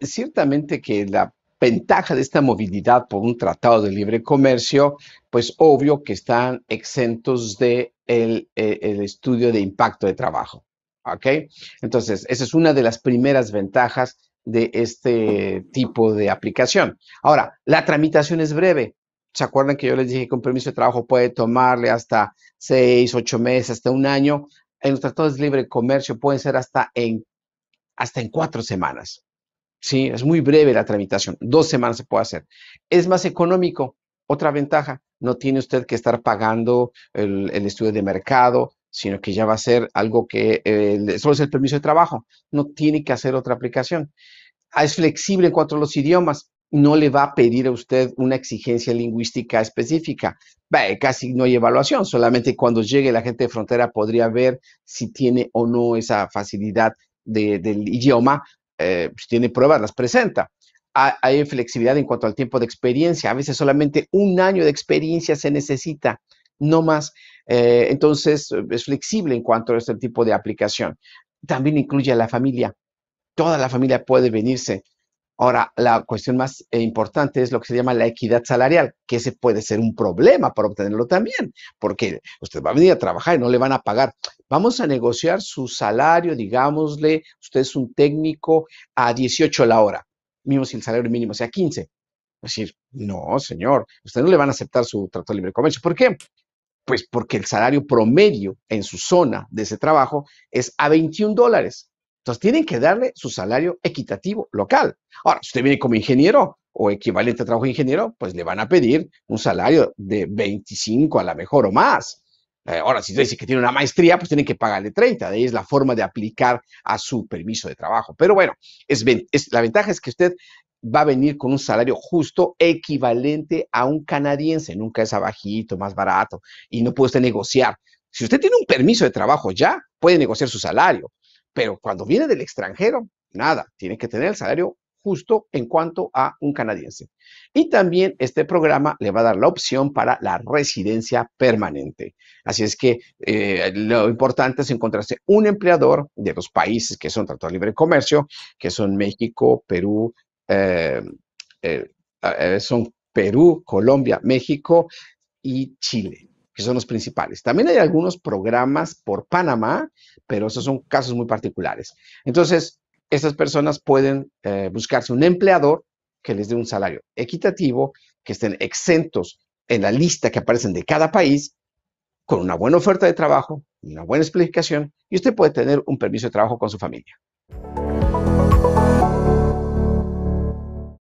Ciertamente que la ventaja de esta movilidad por un tratado de libre comercio, pues obvio que están exentos de eh, el, estudio de impacto de trabajo. ¿Ok? Entonces, esa es una de las primeras ventajas de este tipo de aplicación. Ahora, la tramitación es breve. ¿Se acuerdan que yo les dije que un permiso de trabajo puede tomarle hasta seis, ocho meses, hasta un año? En los tratados de libre comercio pueden ser hasta en, hasta en cuatro semanas. Sí, es muy breve la tramitación, dos semanas se puede hacer. Es más económico, otra ventaja, no tiene usted que estar pagando el, estudio de mercado, sino que ya va a ser algo que eh, solo es el permiso de trabajo, no tiene que hacer otra aplicación. Ah, es flexible en cuanto a los idiomas, no le va a pedir a usted una exigencia lingüística específica. casi no hay evaluación, solamente cuando llegue la gente de frontera podría ver si tiene o no esa facilidad del idioma eh, si pues, tiene pruebas, las presenta. Hay flexibilidad en cuanto al tiempo de experiencia. A veces solamente un año de experiencia se necesita, no más. Eh, entonces, es flexible en cuanto a este tipo de aplicación. También incluye a la familia. Toda la familia puede venirse Ahora, la cuestión más eh, importante es lo que se llama la equidad salarial, que ese puede ser un problema para obtenerlo también, porque usted va a venir a trabajar y no le van a pagar. Vamos a negociar su salario, digámosle, usted es un técnico a 18 la hora, mismo si el salario mínimo sea 15. Es decir, no, señor, usted no le van a aceptar su trato de libre comercio. ¿Por qué? Pues porque el salario promedio en su zona de ese trabajo es a 21 dólares. Entonces tienen que darle su salario equitativo local. Ahora, si usted viene como ingeniero o equivalente a trabajo de ingeniero, pues le van a pedir un salario de 25 a la mejor o más. Eh, ahora, si usted dice que tiene una maestría, pues tienen que pagarle 30. De ahí es la forma de aplicar a su permiso de trabajo. Pero bueno, es, es, la ventaja es que usted va a venir con un salario justo equivalente a un canadiense. Nunca es abajito, más barato. Y no puede usted negociar. Si usted tiene un permiso de trabajo ya, puede negociar su salario. Pero cuando viene del extranjero, nada, tiene que tener el salario justo en cuanto a un canadiense. Y también este programa le va a dar la opción para la residencia permanente. Así es que eh, lo importante es encontrarse un empleador de los países que son Tratado de Libre Comercio, que son México, Perú, eh, eh, son Perú, Colombia, México y Chile que son los principales. También hay algunos programas por Panamá, pero esos son casos muy particulares. Entonces, estas personas pueden eh, buscarse un empleador que les dé un salario equitativo, que estén exentos en la lista que aparecen de cada país, con una buena oferta de trabajo, una buena explicación, y usted puede tener un permiso de trabajo con su familia.